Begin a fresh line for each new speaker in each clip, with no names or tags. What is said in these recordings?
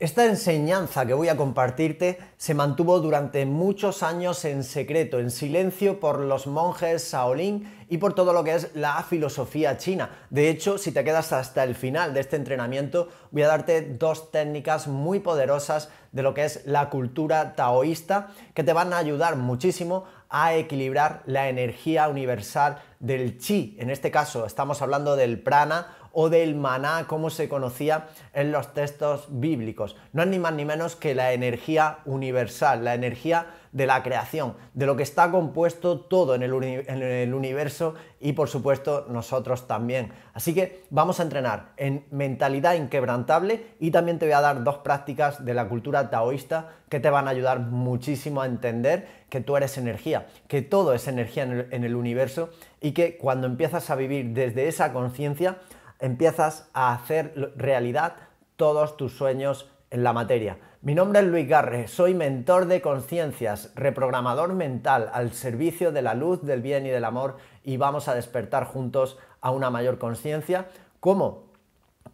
Esta enseñanza que voy a compartirte se mantuvo durante muchos años en secreto, en silencio por los monjes Shaolin y por todo lo que es la filosofía china. De hecho, si te quedas hasta el final de este entrenamiento, voy a darte dos técnicas muy poderosas de lo que es la cultura taoísta que te van a ayudar muchísimo a equilibrar la energía universal del chi. En este caso, estamos hablando del prana o del maná, como se conocía en los textos bíblicos. No es ni más ni menos que la energía universal, la energía de la creación, de lo que está compuesto todo en el, universo y por supuesto nosotros también. Así que vamos a entrenar en mentalidad inquebrantable y también te voy a dar dos prácticas de la cultura taoísta que te van a ayudar muchísimo a entender que tú eres energía, que todo es energía en el universo y que cuando empiezas a vivir desde esa conciencia, empiezas a hacer realidad todos tus sueños en la materia. Mi nombre es Luis Garre, soy mentor de conciencias, reprogramador mental al servicio de la luz, del bien y del amor y vamos a despertar juntos a una mayor conciencia. ¿Cómo?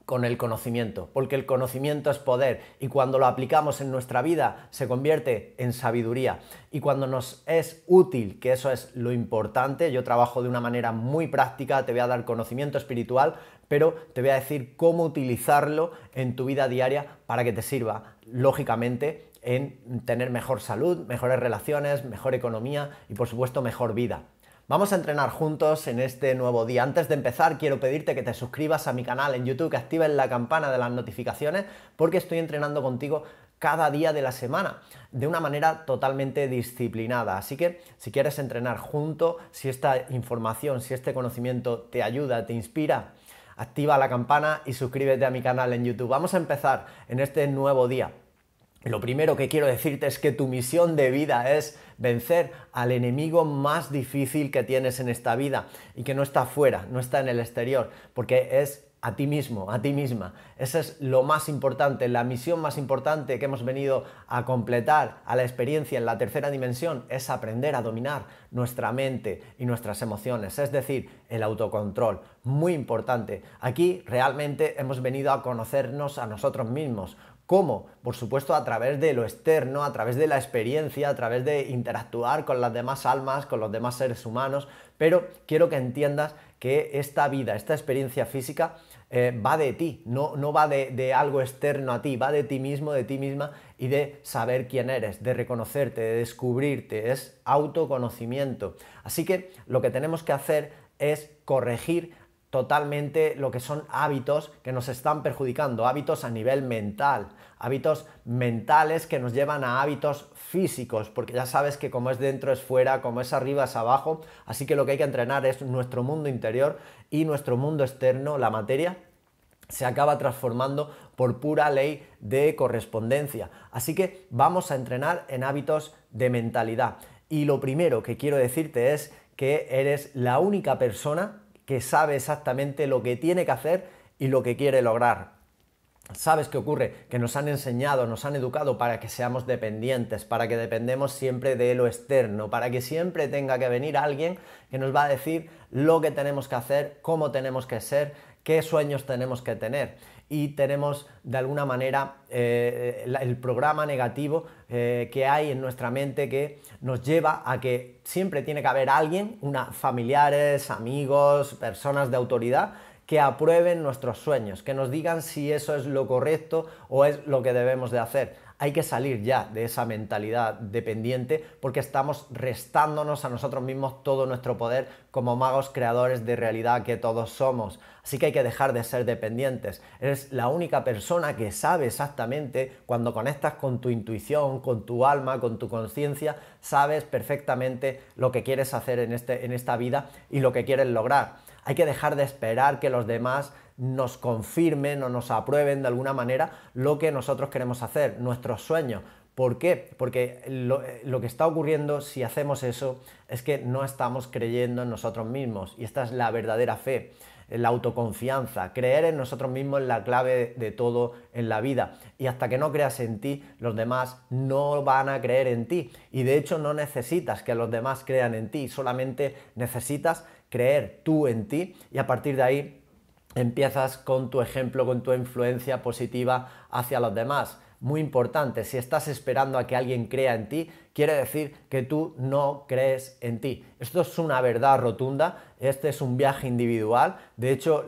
con el conocimiento, porque el conocimiento es poder y cuando lo aplicamos en nuestra vida se convierte en sabiduría y cuando nos es útil, que eso es lo importante, yo trabajo de una manera muy práctica, te voy a dar conocimiento espiritual, pero te voy a decir cómo utilizarlo en tu vida diaria para que te sirva, lógicamente, en tener mejor salud, mejores relaciones, mejor economía y por supuesto mejor vida. Vamos a entrenar juntos en este nuevo día. Antes de empezar, quiero pedirte que te suscribas a mi canal en YouTube, que actives la campana de las notificaciones, porque estoy entrenando contigo cada día de la semana de una manera totalmente disciplinada. Así que si quieres entrenar junto, si esta información, si este conocimiento te ayuda, te inspira, activa la campana y suscríbete a mi canal en YouTube. Vamos a empezar en este nuevo día. Lo primero que quiero decirte es que tu misión de vida es vencer al enemigo más difícil que tienes en esta vida y que no está fuera, no está en el exterior, porque es a ti mismo, a ti misma. Eso es lo más importante, la misión más importante que hemos venido a completar a la experiencia en la tercera dimensión es aprender a dominar nuestra mente y nuestras emociones, es decir, el autocontrol. Muy importante. Aquí realmente hemos venido a conocernos a nosotros mismos, ¿Cómo? Por supuesto, a través de lo externo, a través de la experiencia, a través de interactuar con las demás almas, con los demás seres humanos, pero quiero que entiendas que esta vida, esta experiencia física, eh, va de ti, no, va de, algo externo a ti, va de ti mismo, de ti misma y de saber quién eres, de reconocerte, de descubrirte, es autoconocimiento. Así que lo que tenemos que hacer es corregir totalmente lo que son hábitos que nos están perjudicando, hábitos a nivel mental, hábitos mentales que nos llevan a hábitos físicos, porque ya sabes que como es dentro es fuera, como es arriba es abajo, así que lo que hay que entrenar es nuestro mundo interior y nuestro mundo externo, la materia se acaba transformando por pura ley de correspondencia. Así que vamos a entrenar en hábitos de mentalidad. Y lo primero que quiero decirte es que eres la única persona que sabe exactamente lo que tiene que hacer y lo que quiere lograr. ¿Sabes qué ocurre? Que nos han enseñado, nos han educado para que seamos dependientes, para que dependemos siempre de lo externo, para que siempre tenga que venir alguien que nos va a decir lo que tenemos que hacer, cómo tenemos que ser, qué sueños tenemos que tener y tenemos de alguna manera eh, el programa negativo eh, que hay en nuestra mente que nos lleva a que siempre tiene que haber alguien, una, familiares, amigos, personas de autoridad, que aprueben nuestros sueños, que nos digan si eso es lo correcto o es lo que debemos de hacer hay que salir ya de esa mentalidad dependiente porque estamos restándonos a nosotros mismos todo nuestro poder como magos creadores de realidad que todos somos. Así que hay que dejar de ser dependientes. Eres la única persona que sabe exactamente cuando conectas con tu intuición, con tu alma, con tu conciencia, sabes perfectamente lo que quieres hacer en, este, en esta vida y lo que quieres lograr. Hay que dejar de esperar que los demás nos confirmen o nos aprueben de alguna manera lo que nosotros queremos hacer, nuestros sueños. ¿Por qué? Porque lo, que está ocurriendo si hacemos eso es que no estamos creyendo en nosotros mismos y esta es la verdadera fe, la autoconfianza. Creer en nosotros mismos es la clave de todo en la vida y hasta que no creas en ti, los demás no van a creer en ti y de hecho no necesitas que los demás crean en ti, solamente necesitas creer tú en ti y a partir de ahí empiezas con tu ejemplo, con tu influencia positiva hacia los demás. Muy importante, si estás esperando a que alguien crea en ti, quiere decir que tú no crees en ti. Esto es una verdad rotunda, este es un viaje individual. De hecho,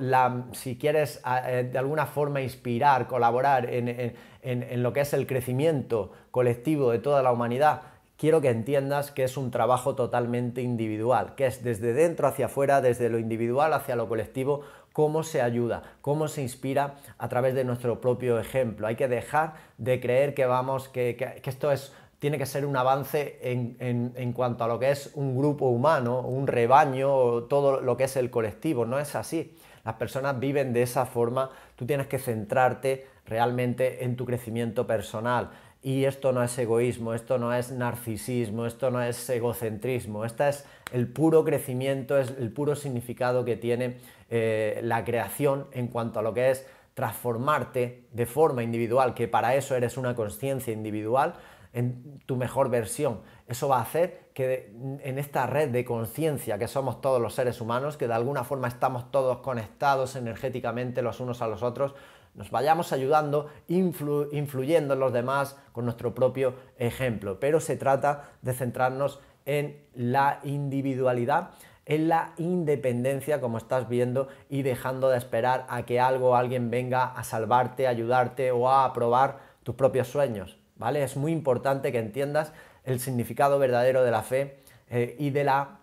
si quieres eh, de alguna forma inspirar, colaborar en lo que es el crecimiento colectivo de toda la humanidad, quiero que entiendas que es un trabajo totalmente individual, que es desde dentro hacia afuera, desde lo individual hacia lo colectivo, cómo se ayuda, cómo se inspira a través de nuestro propio ejemplo. Hay que dejar de creer que vamos, que, esto es tiene que ser un avance en, en, cuanto a lo que es un grupo humano, un rebaño, o todo lo que es el colectivo. No es así. Las personas viven de esa forma. Tú tienes que centrarte realmente en tu crecimiento personal, y esto no es egoísmo, esto no es narcisismo, esto no es egocentrismo, esta es el puro crecimiento, es el puro significado que tiene eh, la creación en cuanto a lo que es transformarte de forma individual, que para eso eres una conciencia individual, en tu mejor versión. Eso va a hacer que en esta red de conciencia que somos todos los seres humanos, que de alguna forma estamos todos conectados energéticamente los unos a los otros, nos vayamos ayudando, influyendo en los demás con nuestro propio ejemplo. Pero se trata de centrarnos en la individualidad en la independencia, como estás viendo, y dejando de esperar a que algo o alguien venga a salvarte, a ayudarte o a aprobar tus propios sueños. ¿Vale? Es muy importante que entiendas el significado verdadero de la fe eh, y de la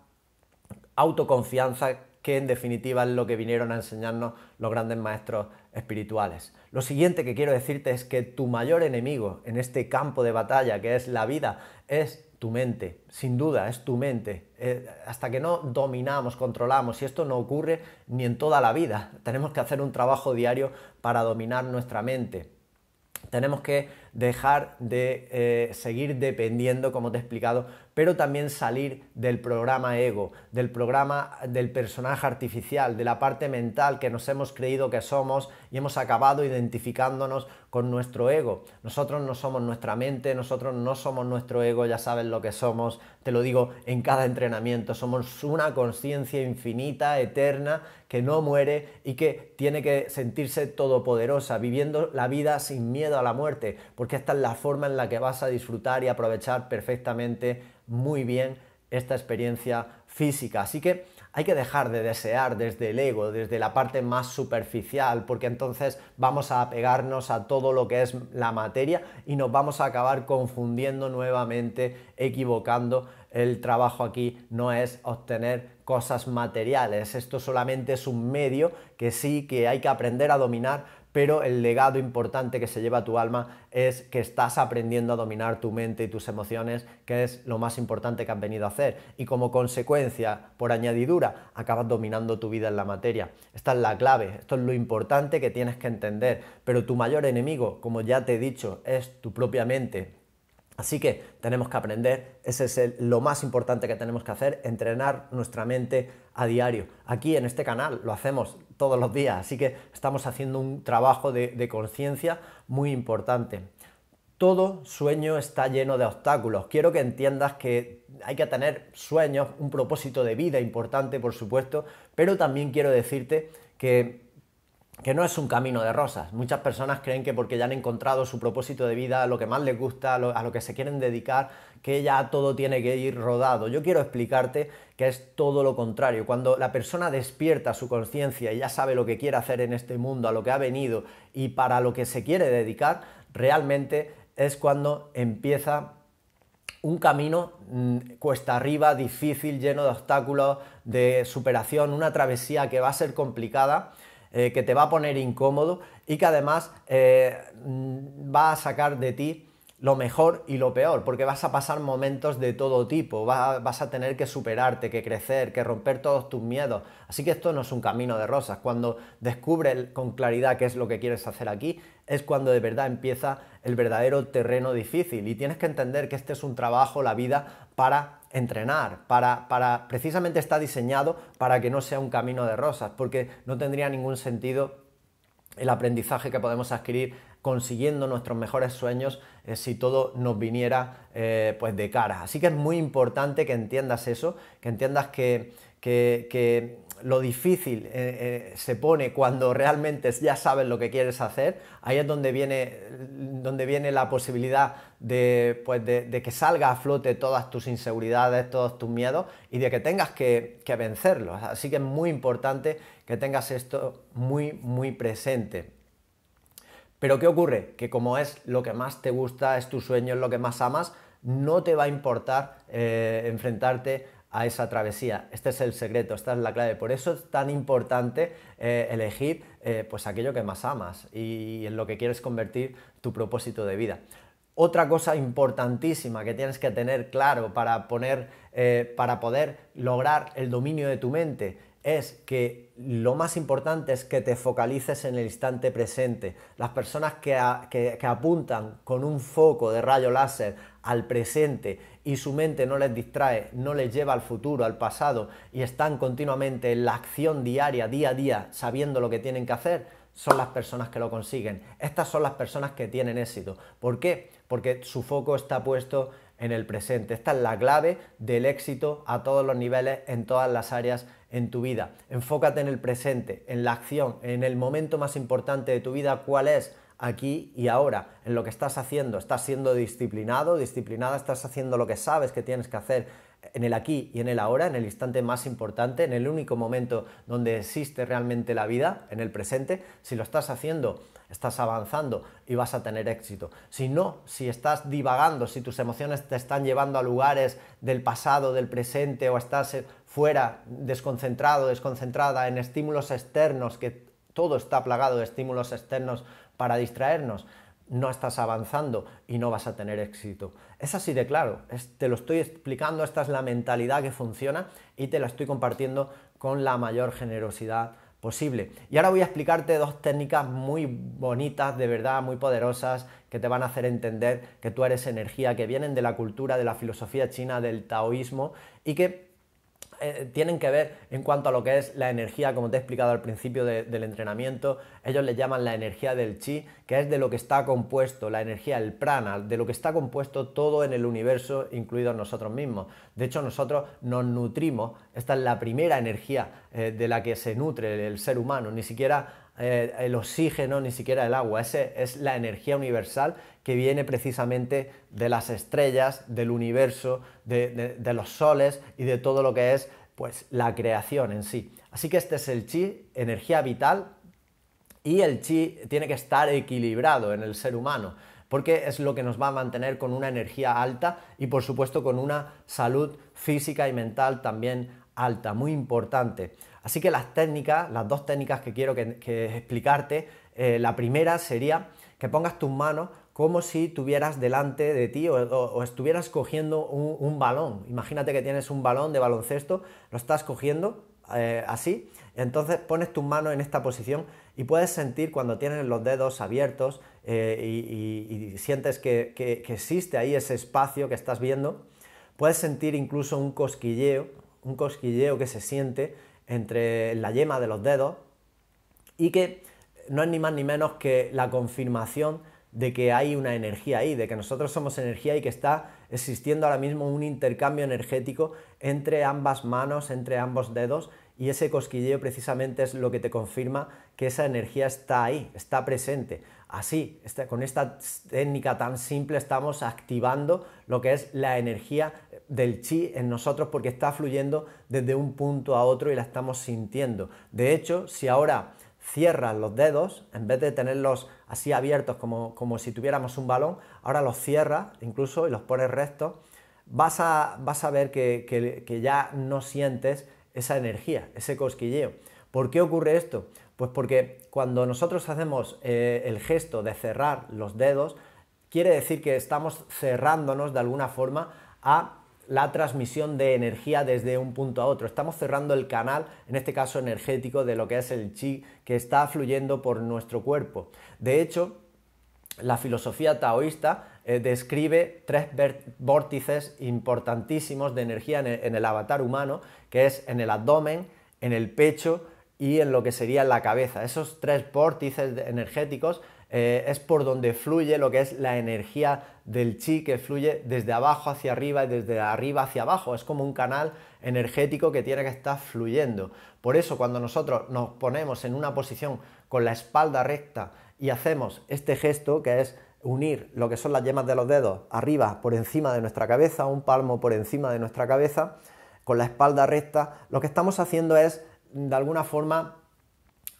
autoconfianza, que en definitiva es lo que vinieron a enseñarnos los grandes maestros espirituales. Lo siguiente que quiero decirte es que tu mayor enemigo en este campo de batalla que es la vida es tu mente, sin duda, es tu mente. Eh, hasta que no dominamos, controlamos, y esto no ocurre ni en toda la vida, tenemos que hacer un trabajo diario para dominar nuestra mente. Tenemos que dejar de eh, seguir dependiendo, como te he explicado, pero también salir del programa ego, del programa del personaje artificial, de la parte mental que nos hemos creído que somos y hemos acabado identificándonos con nuestro ego. Nosotros no somos nuestra mente, nosotros no somos nuestro ego, ya sabes lo que somos, te lo digo en cada entrenamiento, somos una conciencia infinita, eterna, que no muere y que tiene que sentirse todopoderosa, viviendo la vida sin miedo a la muerte porque esta es la forma en la que vas a disfrutar y aprovechar perfectamente, muy bien, esta experiencia física. Así que hay que dejar de desear desde el ego, desde la parte más superficial, porque entonces vamos a apegarnos a todo lo que es la materia y nos vamos a acabar confundiendo nuevamente, equivocando. El trabajo aquí no es obtener cosas materiales, esto solamente es un medio que sí que hay que aprender a dominar pero el legado importante que se lleva tu alma es que estás aprendiendo a dominar tu mente y tus emociones, que es lo más importante que has venido a hacer. Y como consecuencia, por añadidura, acabas dominando tu vida en la materia. Esta es la clave, esto es lo importante que tienes que entender. Pero tu mayor enemigo, como ya te he dicho, es tu propia mente, Así que tenemos que aprender, ese es lo más importante que tenemos que hacer, entrenar nuestra mente a diario. Aquí en este canal lo hacemos todos los días. Así que estamos haciendo un trabajo de, conciencia muy importante. Todo sueño está lleno de obstáculos. Quiero que entiendas que hay que tener sueños, un propósito de vida importante, por supuesto, pero también quiero decirte que que no es un camino de rosas. Muchas personas creen que porque ya han encontrado su propósito de vida, lo que más les gusta, a lo que se quieren dedicar, que ya todo tiene que ir rodado. Yo quiero explicarte que es todo lo contrario. Cuando la persona despierta su conciencia y ya sabe lo que quiere hacer en este mundo, a lo que ha venido y para lo que se quiere dedicar, realmente es cuando empieza un camino mm, cuesta arriba, difícil, lleno de obstáculos, de superación, una travesía que va a ser complicada, eh, que te va a poner incómodo y que además eh, mm, va a sacar de ti lo mejor y lo peor, porque vas a pasar momentos de todo tipo, vas, a tener que superarte, que crecer, que romper todos tus miedos. Así que esto no es un camino de rosas. Cuando descubres con claridad qué es lo que quieres hacer aquí, es cuando de verdad empieza el verdadero terreno difícil. Y tienes que entender que este es un trabajo, la vida, para entrenar, para, para precisamente está diseñado para que no sea un camino de rosas, porque no tendría ningún sentido el aprendizaje que podemos adquirir consiguiendo nuestros mejores sueños eh, si todo nos viniera eh, pues de cara. Así que es muy importante que entiendas eso, que entiendas que, que, lo difícil eh, se pone cuando realmente ya sabes lo que quieres hacer, ahí es donde viene, donde viene la posibilidad de, pues de, que salga a flote todas tus inseguridades, todos tus miedos y de que tengas que, que vencerlos. Así que es muy importante que tengas esto muy, muy presente. Pero ¿qué ocurre? Que como es lo que más te gusta, es tu sueño, es lo que más amas, no te va a importar eh, enfrentarte a esa travesía. Este es el secreto, esta es la clave. Por eso es tan importante eh, elegir eh, pues aquello que más amas y en lo que quieres convertir tu propósito de vida. Otra cosa importantísima que tienes que tener claro para, poner, para poder lograr el dominio de tu mente es que lo más importante es que te focalices en el instante presente. Las personas que, apuntan con un foco de rayo láser al presente y su mente no les distrae, no les lleva al futuro, al pasado y están continuamente en la acción diaria, día a día, sabiendo lo que tienen que hacer, son las personas que lo consiguen. Estas son las personas que tienen éxito. ¿Por qué? Porque su foco está puesto en el presente. Esta es la clave del éxito a todos los niveles, en todas las áreas en tu vida. Enfócate en el presente, en la acción, en el momento más importante de tu vida, cuál es aquí y ahora, en lo que estás haciendo. Estás siendo disciplinado, disciplinada, estás haciendo lo que sabes que tienes que hacer en el aquí y en el ahora, en el instante más importante, en el único momento donde existe realmente la vida, en el presente. Si lo estás haciendo, estás avanzando y vas a tener éxito. Si no, si estás divagando, si tus emociones te están llevando a lugares del pasado, del presente o estás fuera desconcentrado, desconcentrada en estímulos externos, que todo está plagado de estímulos externos para distraernos, no estás avanzando y no vas a tener éxito. Es así de claro, te lo estoy explicando, esta es la mentalidad que funciona y te la estoy compartiendo con la mayor generosidad posible. Y ahora voy a explicarte dos técnicas muy bonitas, de verdad, muy poderosas, que te van a hacer entender que tú eres energía, que vienen de la cultura, de la filosofía china, del taoísmo y que eh, tienen que ver en cuanto a lo que es la energía, como te he explicado al principio del entrenamiento, ellos le llaman la energía del chi, que es de lo que está compuesto, la energía, el prana, de lo que está compuesto todo en el universo, incluidos nosotros mismos. De hecho, nosotros nos nutrimos, esta es la primera energía eh, de la que se nutre el ser humano, ni siquiera eh, el oxígeno, ni siquiera el agua. Ese es la energía universal que viene precisamente de las estrellas, del universo, de, de los soles y de todo lo que es pues, la creación en sí. Así que este es el chi, energía vital, y el chi tiene que estar equilibrado en el ser humano, porque es lo que nos va a mantener con una energía alta y por supuesto con una salud física y mental también alta, muy importante. Así que las técnicas, las dos técnicas que quiero que, explicarte, eh, la primera sería que pongas tus manos como si tuvieras delante de ti o, estuvieras cogiendo un, balón. Imagínate que tienes un balón de baloncesto, lo estás cogiendo eh, así, entonces pones tus manos en esta posición y puedes sentir cuando tienes los dedos abiertos eh, y, sientes que existe ahí ese espacio que estás viendo, puedes sentir incluso un cosquilleo, un cosquilleo que se siente entre la yema de los dedos y que no es ni más ni menos que la confirmación de que hay una energía ahí, de que nosotros somos energía y que está existiendo ahora mismo un intercambio energético entre ambas manos, entre ambos dedos, y ese cosquilleo precisamente es lo que te confirma que esa energía está ahí, está presente. Así, con esta técnica tan simple estamos activando lo que es la energía del chi en nosotros porque está fluyendo desde un punto a otro y la estamos sintiendo. De hecho, si ahora cierras los dedos, en vez de tenerlos así abiertos como, como si tuviéramos un balón, ahora los cierras incluso y los pones rectos, vas a, vas a ver que, que, ya no sientes esa energía, ese cosquilleo. ¿Por qué ocurre esto? Pues porque cuando nosotros hacemos eh, el gesto de cerrar los dedos, quiere decir que estamos cerrándonos de alguna forma a la transmisión de energía desde un punto a otro. Estamos cerrando el canal, en este caso energético, de lo que es el chi que está fluyendo por nuestro cuerpo. De hecho, la filosofía taoísta eh, describe tres vórtices importantísimos de energía e, en el, avatar humano, que es en el abdomen, en el pecho y en lo que sería la cabeza. Esos tres vórtices energéticos eh, es por donde fluye lo que es la energía del chi que fluye desde abajo hacia arriba y desde arriba hacia abajo. Es como un canal energético que tiene que estar fluyendo. Por eso cuando nosotros nos ponemos en una posición con la espalda recta y hacemos este gesto que es unir lo que son las yemas de los dedos arriba por encima de nuestra cabeza, un palmo por encima de nuestra cabeza, con la espalda recta, lo que estamos haciendo es de alguna forma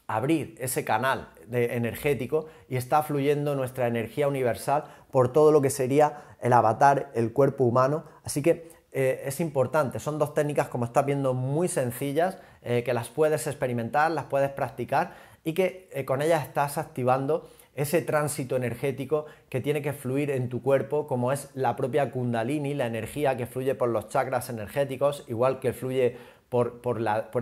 abrir ese canal, energético y está fluyendo nuestra energía universal por todo lo que sería el avatar, el cuerpo humano. Así que eh, es importante. Son dos técnicas, como estás viendo, muy sencillas, eh, que las puedes experimentar, las puedes practicar y que eh, con ellas estás activando ese tránsito energético que tiene que fluir en tu cuerpo, como es la propia kundalini, la energía que fluye por los chakras energéticos, igual que fluye por,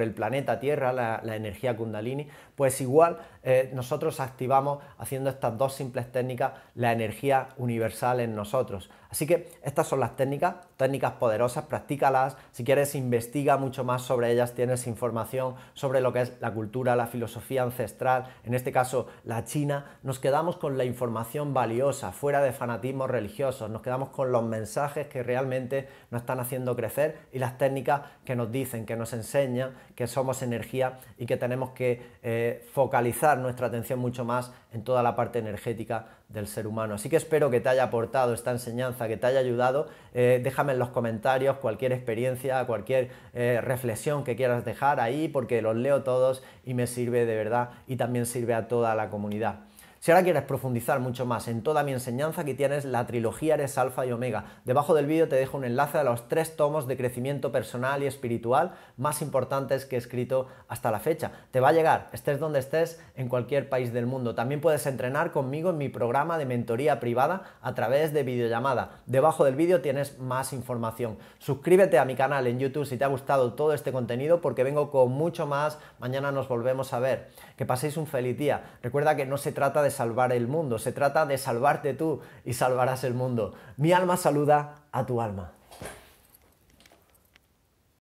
el planeta Tierra, la energía kundalini, pues igual eh, nosotros activamos haciendo estas dos simples técnicas la energía universal en nosotros. Así que estas son las técnicas, técnicas poderosas, practícalas, si quieres investiga mucho más sobre ellas, tienes información sobre lo que es la cultura, la filosofía ancestral, en este caso la China, nos quedamos con la información valiosa, fuera de fanatismos religiosos, nos quedamos con los mensajes que realmente nos están haciendo crecer y las técnicas que nos dicen, que nos enseñan que somos energía y que tenemos que... Eh, focalizar nuestra atención mucho más en toda la parte energética del ser humano. Así que espero que te haya aportado esta enseñanza, que te haya ayudado. Eh, déjame en los comentarios cualquier experiencia, cualquier eh, reflexión que quieras dejar ahí, porque los leo todos y me sirve de verdad y también sirve a toda la comunidad. Si ahora quieres profundizar mucho más en toda mi enseñanza, aquí tienes la trilogía Eres Alfa y Omega. Debajo del vídeo te dejo un enlace a los tres tomos de crecimiento personal y espiritual más importantes que he escrito hasta la fecha. Te va a llegar, estés donde estés, en cualquier país del mundo. También puedes entrenar conmigo en mi programa de mentoría privada a través de videollamada. Debajo del vídeo tienes más información. Suscríbete a mi canal en YouTube si te ha gustado todo este contenido porque vengo con mucho más. Mañana nos volvemos a ver. Que paséis un feliz día. Recuerda que no se trata de salvar el mundo, se trata de salvarte tú y salvarás el mundo. Mi alma saluda a tu alma.